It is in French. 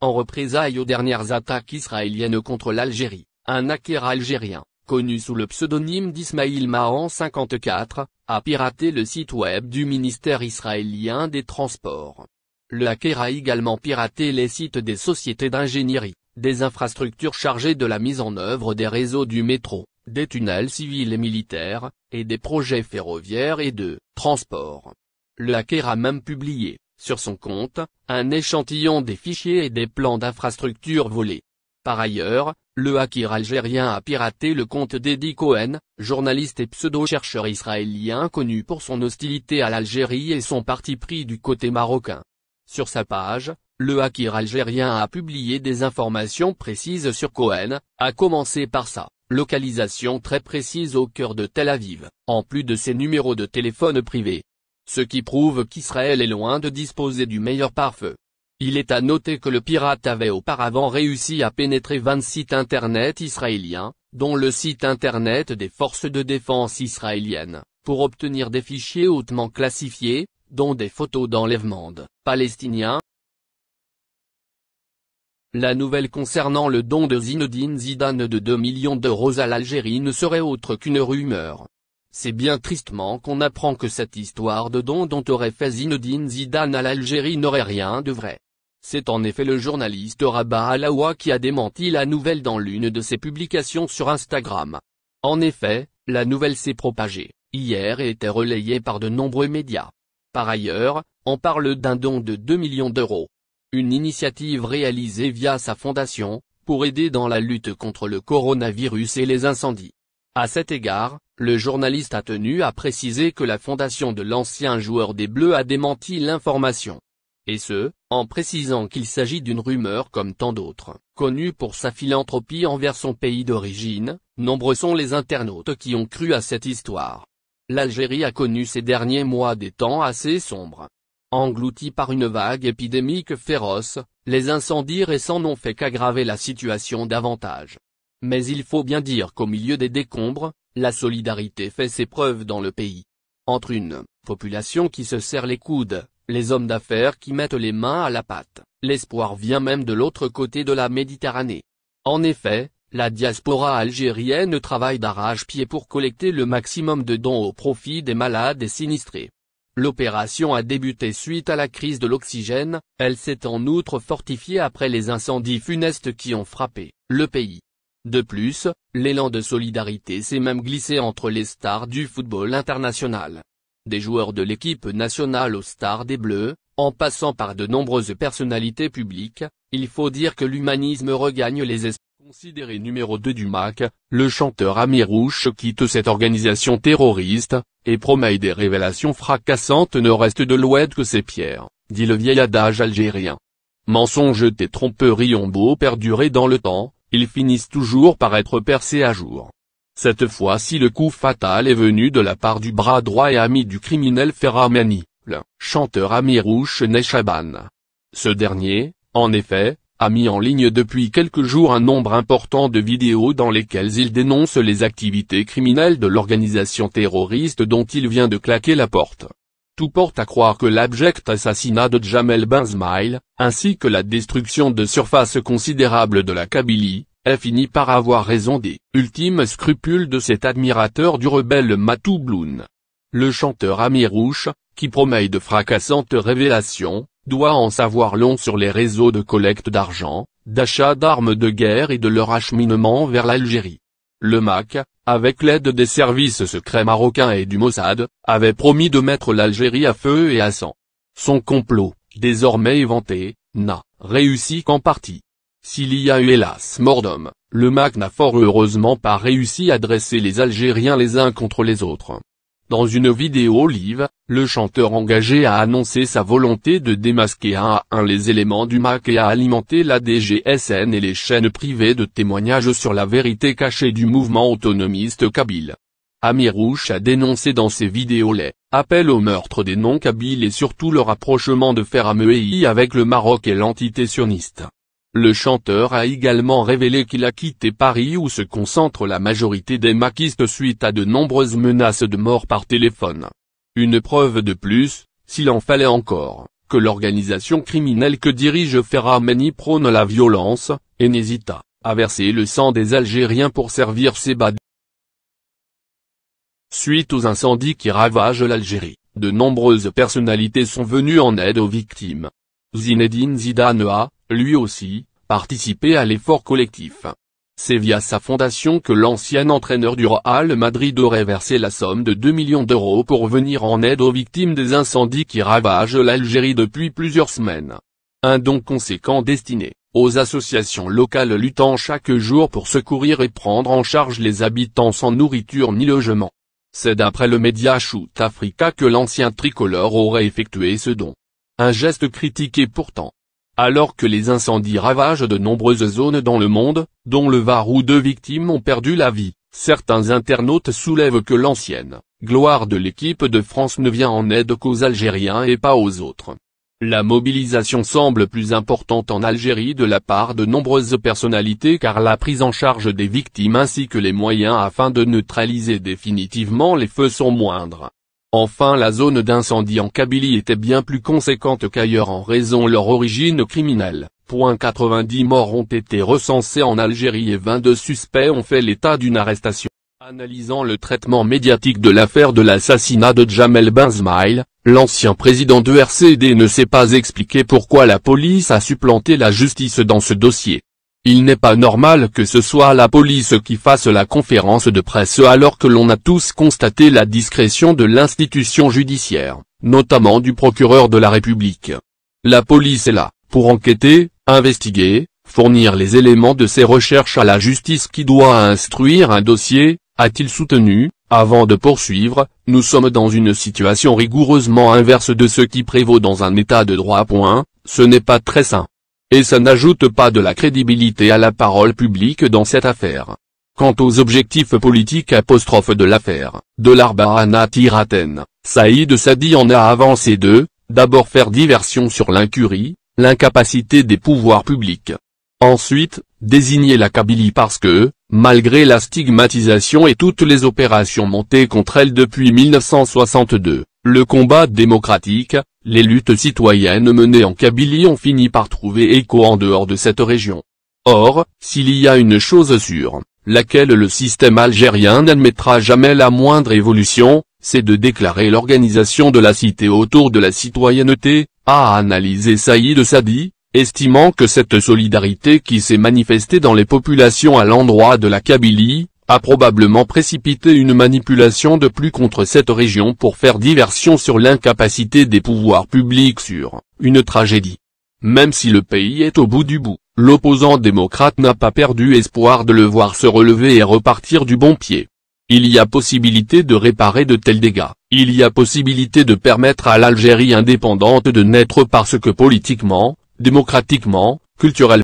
En représailles aux dernières attaques israéliennes contre l'Algérie, un hacker algérien, connu sous le pseudonyme d'Ismaïl Mahan 54, a piraté le site web du ministère israélien des Transports. Le hacker a également piraté les sites des sociétés d'ingénierie, des infrastructures chargées de la mise en œuvre des réseaux du métro, des tunnels civils et militaires, et des projets ferroviaires et de transport. Le hacker a même publié, sur son compte, un échantillon des fichiers et des plans d'infrastructures volés. Par ailleurs, le hacker algérien a piraté le compte d'Eddie Cohen, journaliste et pseudo-chercheur israélien connu pour son hostilité à l'Algérie et son parti pris du côté marocain. Sur sa page, le hacker algérien a publié des informations précises sur Cohen, à commencer par sa localisation très précise au cœur de Tel Aviv, en plus de ses numéros de téléphone privés ce qui prouve qu'Israël est loin de disposer du meilleur pare-feu. Il est à noter que le pirate avait auparavant réussi à pénétrer 20 sites internet israéliens, dont le site internet des forces de défense israéliennes, pour obtenir des fichiers hautement classifiés, dont des photos d'enlèvement palestiniens. La nouvelle concernant le don de Zinedine Zidane de 2 millions d'euros à l'Algérie ne serait autre qu'une rumeur. C'est bien tristement qu'on apprend que cette histoire de don dont aurait fait Zinodine Zidane à l'Algérie n'aurait rien de vrai. C'est en effet le journaliste Rabah Alaoua qui a démenti la nouvelle dans l'une de ses publications sur Instagram. En effet, la nouvelle s'est propagée, hier et était relayée par de nombreux médias. Par ailleurs, on parle d'un don de 2 millions d'euros. Une initiative réalisée via sa fondation, pour aider dans la lutte contre le coronavirus et les incendies. À cet égard, le journaliste a tenu à préciser que la fondation de l'ancien joueur des Bleus a démenti l'information. Et ce, en précisant qu'il s'agit d'une rumeur comme tant d'autres. connue pour sa philanthropie envers son pays d'origine, nombreux sont les internautes qui ont cru à cette histoire. L'Algérie a connu ces derniers mois des temps assez sombres. Engloutis par une vague épidémique féroce, les incendies récents n'ont fait qu'aggraver la situation davantage. Mais il faut bien dire qu'au milieu des décombres, la solidarité fait ses preuves dans le pays. Entre une population qui se serre les coudes, les hommes d'affaires qui mettent les mains à la pâte, l'espoir vient même de l'autre côté de la Méditerranée. En effet, la diaspora algérienne travaille d'arrache-pied pour collecter le maximum de dons au profit des malades et sinistrés. L'opération a débuté suite à la crise de l'oxygène, elle s'est en outre fortifiée après les incendies funestes qui ont frappé le pays. De plus, l'élan de solidarité s'est même glissé entre les stars du football international. Des joueurs de l'équipe nationale aux stars des Bleus, en passant par de nombreuses personnalités publiques, il faut dire que l'humanisme regagne les esprits. Considéré numéro 2 du MAC, le chanteur Amirouche quitte cette organisation terroriste, et promet des révélations fracassantes ne reste de l'oued que ses pierres, dit le vieil adage algérien. Mensonges et tromperies ont beau perdurer dans le temps, ils finissent toujours par être percés à jour. Cette fois-ci le coup fatal est venu de la part du bras droit et ami du criminel Ferramani, le chanteur Amirouche Nechaban. Ce dernier, en effet, a mis en ligne depuis quelques jours un nombre important de vidéos dans lesquelles il dénonce les activités criminelles de l'organisation terroriste dont il vient de claquer la porte. Tout porte à croire que l'abject assassinat de Jamel Benzmail, ainsi que la destruction de surface considérable de la Kabylie, a fini par avoir raison des ultimes scrupules de cet admirateur du rebelle Matou Bloun. Le chanteur Amirouche, qui promet de fracassantes révélations, doit en savoir long sur les réseaux de collecte d'argent, d'achat d'armes de guerre et de leur acheminement vers l'Algérie. Le MAC, avec l'aide des services secrets marocains et du Mossad, avait promis de mettre l'Algérie à feu et à sang. Son complot, désormais éventé, n'a réussi qu'en partie. S'il y a eu hélas mort le MAC n'a fort heureusement pas réussi à dresser les Algériens les uns contre les autres. Dans une vidéo live, le chanteur engagé a annoncé sa volonté de démasquer un à un les éléments du MAC et a alimenté la DGSN et les chaînes privées de témoignages sur la vérité cachée du mouvement autonomiste kabyle. Amirouche a dénoncé dans ses vidéos les appels au meurtre des non-kabyles et surtout le rapprochement de Ferhamei avec le Maroc et l'entité sioniste. Le chanteur a également révélé qu'il a quitté Paris où se concentre la majorité des maquistes suite à de nombreuses menaces de mort par téléphone. Une preuve de plus, s'il en fallait encore, que l'organisation criminelle que dirige Meni prône la violence, et n'hésita, à verser le sang des Algériens pour servir ses bas. Suite aux incendies qui ravagent l'Algérie, de nombreuses personnalités sont venues en aide aux victimes. Zinedine Zidane a, lui aussi, participer à l'effort collectif. C'est via sa fondation que l'ancien entraîneur du Real Madrid aurait versé la somme de 2 millions d'euros pour venir en aide aux victimes des incendies qui ravagent l'Algérie depuis plusieurs semaines. Un don conséquent destiné aux associations locales luttant chaque jour pour secourir et prendre en charge les habitants sans nourriture ni logement. C'est d'après le média Shoot Africa que l'ancien tricolore aurait effectué ce don. Un geste critiqué pourtant. Alors que les incendies ravagent de nombreuses zones dans le monde, dont le Var où deux victimes ont perdu la vie, certains internautes soulèvent que l'ancienne gloire de l'équipe de France ne vient en aide qu'aux Algériens et pas aux autres. La mobilisation semble plus importante en Algérie de la part de nombreuses personnalités car la prise en charge des victimes ainsi que les moyens afin de neutraliser définitivement les feux sont moindres. Enfin la zone d'incendie en Kabylie était bien plus conséquente qu'ailleurs en raison leur origine criminelle. 90 morts ont été recensés en Algérie et 22 suspects ont fait l'état d'une arrestation. Analysant le traitement médiatique de l'affaire de l'assassinat de Jamel Benzmaïl, l'ancien président de RCD ne s'est pas expliqué pourquoi la police a supplanté la justice dans ce dossier. Il n'est pas normal que ce soit la police qui fasse la conférence de presse alors que l'on a tous constaté la discrétion de l'institution judiciaire, notamment du procureur de la République. La police est là, pour enquêter, investiguer, fournir les éléments de ses recherches à la justice qui doit instruire un dossier, a-t-il soutenu, avant de poursuivre, nous sommes dans une situation rigoureusement inverse de ce qui prévaut dans un état de droit. Point, ce n'est pas très sain. Et ça n'ajoute pas de la crédibilité à la parole publique dans cette affaire. Quant aux objectifs politiques apostrophes de l'affaire, de l'Arbaana Tiraten, Saïd Sadi en a avancé deux, d'abord faire diversion sur l'incurie, l'incapacité des pouvoirs publics. Ensuite, désigner la Kabylie parce que, malgré la stigmatisation et toutes les opérations montées contre elle depuis 1962, le combat démocratique, les luttes citoyennes menées en Kabylie ont fini par trouver écho en dehors de cette région. Or, s'il y a une chose sûre, laquelle le système algérien n'admettra jamais la moindre évolution, c'est de déclarer l'organisation de la cité autour de la citoyenneté, a analysé Saïd Sadi, estimant que cette solidarité qui s'est manifestée dans les populations à l'endroit de la Kabylie, a probablement précipité une manipulation de plus contre cette région pour faire diversion sur l'incapacité des pouvoirs publics sur une tragédie. Même si le pays est au bout du bout, l'opposant démocrate n'a pas perdu espoir de le voir se relever et repartir du bon pied. Il y a possibilité de réparer de tels dégâts, il y a possibilité de permettre à l'Algérie indépendante de naître parce que politiquement, démocratiquement, culturellement,